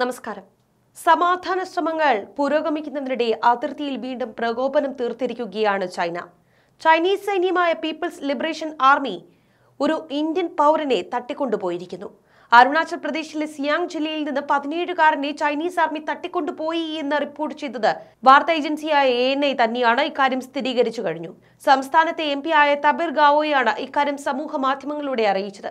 നമസ്കാരം സമാധാന ശ്രമങ്ങൾ പുരോഗമിക്കുന്നതിനിടെ അതിർത്തിയിൽ വീണ്ടും പ്രകോപനം തീർത്തിരിക്കുകയാണ് ചൈന ചൈനീസ് സൈന്യമായ പീപ്പിൾസ് ലിബറേഷൻ ആർമി ഒരു ഇന്ത്യൻ പൗരനെ തട്ടിക്കൊണ്ടുപോയിരിക്കുന്നു അരുണാചൽ പ്രദേശിലെ സിയാങ് ജില്ലയിൽ നിന്ന് പതിനേഴുകാരനെ ചൈനീസ് ആർമി തട്ടിക്കൊണ്ടുപോയി എന്ന് റിപ്പോർട്ട് ചെയ്തത് വാർത്താ ഏജൻസിയായ എ എൻ ഐ തന്നെയാണ് ഇക്കാര്യം സ്ഥിരീകരിച്ചു കഴിഞ്ഞു സംസ്ഥാനത്തെ എം പി ആയ തബിർ ഗാവോയാണ് ഇക്കാര്യം സമൂഹ മാധ്യമങ്ങളിലൂടെ അറിയിച്ചത്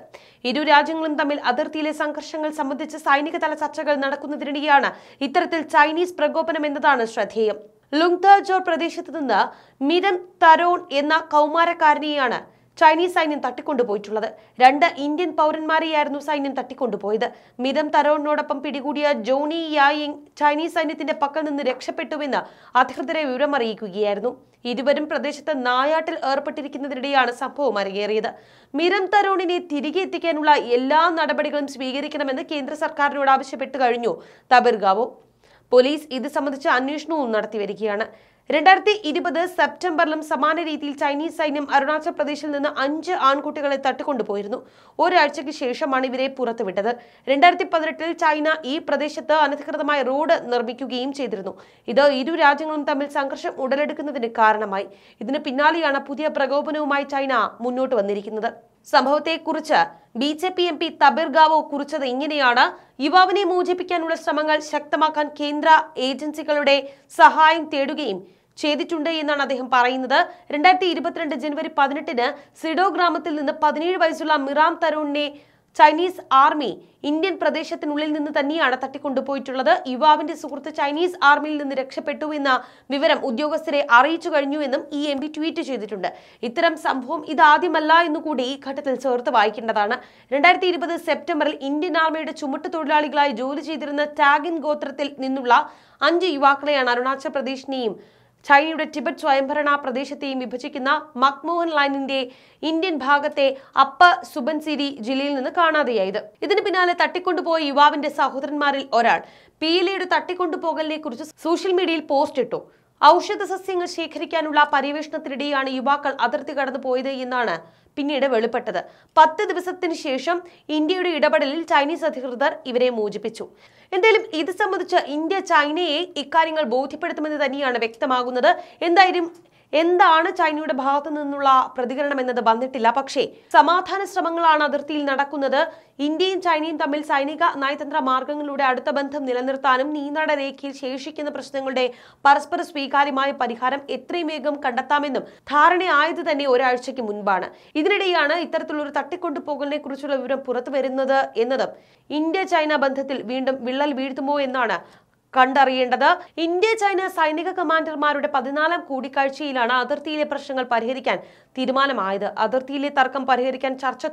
ഇരു രാജ്യങ്ങളും തമ്മിൽ അതിർത്തിയിലെ സംഘർഷങ്ങൾ സംബന്ധിച്ച് സൈനിക തല ചർച്ചകൾ നടക്കുന്നതിനിടെയാണ് ഇത്തരത്തിൽ ചൈനീസ് പ്രകോപനം എന്നതാണ് ശ്രദ്ധേയം ലുങ്താജോർ പ്രദേശത്ത് നിന്ന് മിരം തരോൺ എന്ന കൗമാരക്കാരനെയാണ് ചൈനീസ് സൈന്യം തട്ടിക്കൊണ്ടുപോയിട്ടുള്ളത് രണ്ട് ഇന്ത്യൻ പൗരന്മാരെയായിരുന്നു സൈന്യം തട്ടിക്കൊണ്ടുപോയത് മിതം തരോണിനോടൊപ്പം പിടികൂടിയ ജോണി യായിങ് ചൈനീസ് സൈന്യത്തിന്റെ പക്കൽ നിന്ന് രക്ഷപ്പെട്ടുവെന്ന് അധികൃതരെ വിവരമറിയിക്കുകയായിരുന്നു ഇരുവരും പ്രദേശത്ത് നായാട്ടിൽ ഏർപ്പെട്ടിരിക്കുന്നതിനിടെയാണ് സംഭവം അരങ്ങേറിയത് മിരം തരോണിനെ തിരികെ എത്തിക്കാനുള്ള എല്ലാ നടപടികളും സ്വീകരിക്കണമെന്ന് കേന്ദ്ര സർക്കാരിനോട് ആവശ്യപ്പെട്ടു കഴിഞ്ഞു തബിർഗാവോ പോലീസ് ഇത് സംബന്ധിച്ച അന്വേഷണവും നടത്തിവരികയാണ് രണ്ടായിരത്തി ഇരുപത് സെപ്റ്റംബറിലും സമാന രീതിയിൽ ചൈനീസ് സൈന്യം അരുണാചൽ പ്രദേശിൽ നിന്ന് അഞ്ച് ആൺകുട്ടികളെ തട്ടിക്കൊണ്ടുപോയിരുന്നു ഒരാഴ്ചയ്ക്ക് ശേഷമാണ് ഇവരെ പുറത്തുവിട്ടത് രണ്ടായിരത്തി പതിനെട്ടിൽ ചൈന ഈ പ്രദേശത്ത് അനധികൃതമായ റോഡ് നിർമ്മിക്കുകയും ചെയ്തിരുന്നു ഇത് ഇരു രാജ്യങ്ങളും തമ്മിൽ സംഘർഷം ഉടലെടുക്കുന്നതിന് കാരണമായി ഇതിന് പിന്നാലെയാണ് പുതിയ പ്രകോപനവുമായി ചൈന മുന്നോട്ട് വന്നിരിക്കുന്നത് സംഭവത്തെക്കുറിച്ച് B J P M P തബിർഗാവോ കുറിച്ചത് ഇങ്ങനെയാണ് യുവാവിനെ മോചിപ്പിക്കാനുള്ള ശ്രമങ്ങൾ ശക്തമാക്കാൻ കേന്ദ്ര ഏജൻസികളുടെ സഹായം തേടുകയും ചെയ്തിട്ടുണ്ട് എന്നാണ് അദ്ദേഹം പറയുന്നത് രണ്ടായിരത്തി ഇരുപത്തിരണ്ട് ജനുവരി പതിനെട്ടിന് സിഡോ ഗ്രാമത്തിൽ നിന്ന് പതിനേഴ് വയസ്സുള്ള മിറാം തരൂണിനെ ചൈനീസ് ആർമി ഇന്ത്യൻ പ്രദേശത്തിനുള്ളിൽ നിന്ന് തന്നെയാണ് തട്ടിക്കൊണ്ടുപോയിട്ടുള്ളത് യുവാവിന്റെ സുഹൃത്ത് ചൈനീസ് ആർമിയിൽ നിന്ന് രക്ഷപ്പെട്ടു എന്ന വിവരം ഉദ്യോഗസ്ഥരെ അറിയിച്ചു എന്നും ഇ എം പി ട്വീറ്റ് ചെയ്തിട്ടുണ്ട് ഇത്തരം സംഭവം ഇതാദ്യമല്ല എന്നുകൂടി ഈ ഘട്ടത്തിൽ ചേർത്ത് വായിക്കേണ്ടതാണ് രണ്ടായിരത്തി ഇരുപത് സെപ്റ്റംബറിൽ ഇന്ത്യൻ ആർമിയുടെ ചുമട്ട് തൊഴിലാളികളായി ജോലി ചെയ്തിരുന്ന ടാഗിൻ ഗോത്രത്തിൽ നിന്നുള്ള അഞ്ച് യുവാക്കളെയാണ് അരുണാചൽ പ്രദേശിനെയും ചൈനയുടെ ടിബറ്റ് സ്വയംഭരണ പ്രദേശത്തെയും വിഭജിക്കുന്ന മക്മോഹൻ ലൈനിന്റെ ഇന്ത്യൻ ഭാഗത്തെ അപ്പ സുബൻസിരി ജില്ലയിൽ നിന്ന് കാണാതെയായത് ഇതിന് പിന്നാലെ തട്ടിക്കൊണ്ടുപോയ യുവാവിന്റെ സഹോദരന്മാരിൽ ഒരാൾ പീലയുടെ തട്ടിക്കൊണ്ടുപോകലിനെ കുറിച്ച് സോഷ്യൽ മീഡിയയിൽ പോസ്റ്റ് ഇട്ടു ഔഷധ സസ്യങ്ങൾ ശേഖരിക്കാനുള്ള പര്യവേഷണത്തിനിടെയാണ് യുവാക്കൾ അതിർത്തി കടന്നു പോയത് എന്നാണ് പിന്നീട് വെളിപ്പെട്ടത് പത്ത് ദിവസത്തിന് ശേഷം ഇന്ത്യയുടെ ഇടപെടലിൽ ചൈനീസ് അധികൃതർ ഇവരെ മോചിപ്പിച്ചു എന്തായാലും ഇത് സംബന്ധിച്ച് ഇന്ത്യ ചൈനയെ ഇക്കാര്യങ്ങൾ ബോധ്യപ്പെടുത്തുമെന്ന് തന്നെയാണ് വ്യക്തമാകുന്നത് എന്തായാലും എന്താണ് ചൈനയുടെ ഭാഗത്തു നിന്നുള്ള പ്രതികരണം എന്നത് വന്നിട്ടില്ല പക്ഷേ സമാധാന ശ്രമങ്ങളാണ് അതിർത്തിയിൽ നടക്കുന്നത് ഇന്ത്യയും ചൈനയും തമ്മിൽ സൈനിക നയതന്ത്ര മാർഗങ്ങളിലൂടെ അടുത്ത ബന്ധം നിലനിർത്താനും നീന്തട രേഖയിൽ ശേഷിക്കുന്ന പ്രശ്നങ്ങളുടെ പരസ്പര സ്വീകാര്യമായ പരിഹാരം എത്രയും വേഗം കണ്ടെത്താമെന്നും ധാരണയായത് തന്നെ ഒരാഴ്ചയ്ക്ക് മുൻപാണ് ഇതിനിടെയാണ് ഇത്തരത്തിലൊരു തട്ടിക്കൊണ്ടുപോകലിനെ കുറിച്ചുള്ള വിവരം പുറത്തു വരുന്നത് എന്നതും ഇന്ത്യ ചൈന ബന്ധത്തിൽ വീണ്ടും വിള്ളൽ വീഴ്ത്തുമോ എന്നാണ് കണ്ടറിയേണ്ടത് ഇന്ത്യ ചൈന സൈനിക കമാൻഡർമാരുടെ പതിനാലാം കൂടിക്കാഴ്ചയിലാണ് അതിർത്തിയിലെ പ്രശ്നങ്ങൾ പരിഹരിക്കാൻ തീരുമാനമായത് അതിർത്തിയിലെ തർക്കം പരിഹരിക്കാൻ ചർച്ച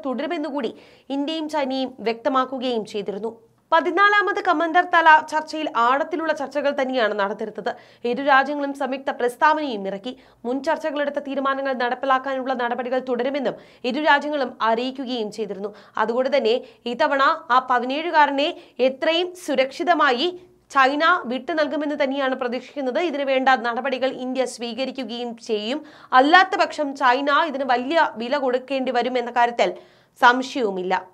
കൂടി ഇന്ത്യയും ചൈനയും വ്യക്തമാക്കുകയും ചെയ്തിരുന്നു പതിനാലാമത് കമാൻഡർ തല ചർച്ചയിൽ ആഴത്തിലുള്ള ചർച്ചകൾ തന്നെയാണ് നടത്തിരുന്നത് ഇരു രാജ്യങ്ങളും സംയുക്ത പ്രസ്താവനയും ഇറക്കി മുൻ ചർച്ചകളെടുത്ത തീരുമാനങ്ങൾ നടപ്പിലാക്കാനുള്ള നടപടികൾ തുടരുമെന്നും ഇരു രാജ്യങ്ങളും അറിയിക്കുകയും ചെയ്തിരുന്നു അതുകൊണ്ട് തന്നെ ഇത്തവണ ആ പതിനേഴുകാരനെ എത്രയും സുരക്ഷിതമായി ചൈന വിട്ടു നൽകുമെന്ന് തന്നെയാണ് പ്രതീക്ഷിക്കുന്നത് ഇതിനു വേണ്ട നടപടികൾ ഇന്ത്യ സ്വീകരിക്കുകയും ചെയ്യും അല്ലാത്ത പക്ഷം ചൈന ഇതിന് വലിയ വില കൊടുക്കേണ്ടി വരും എന്ന കാര്യത്തിൽ സംശയവുമില്ല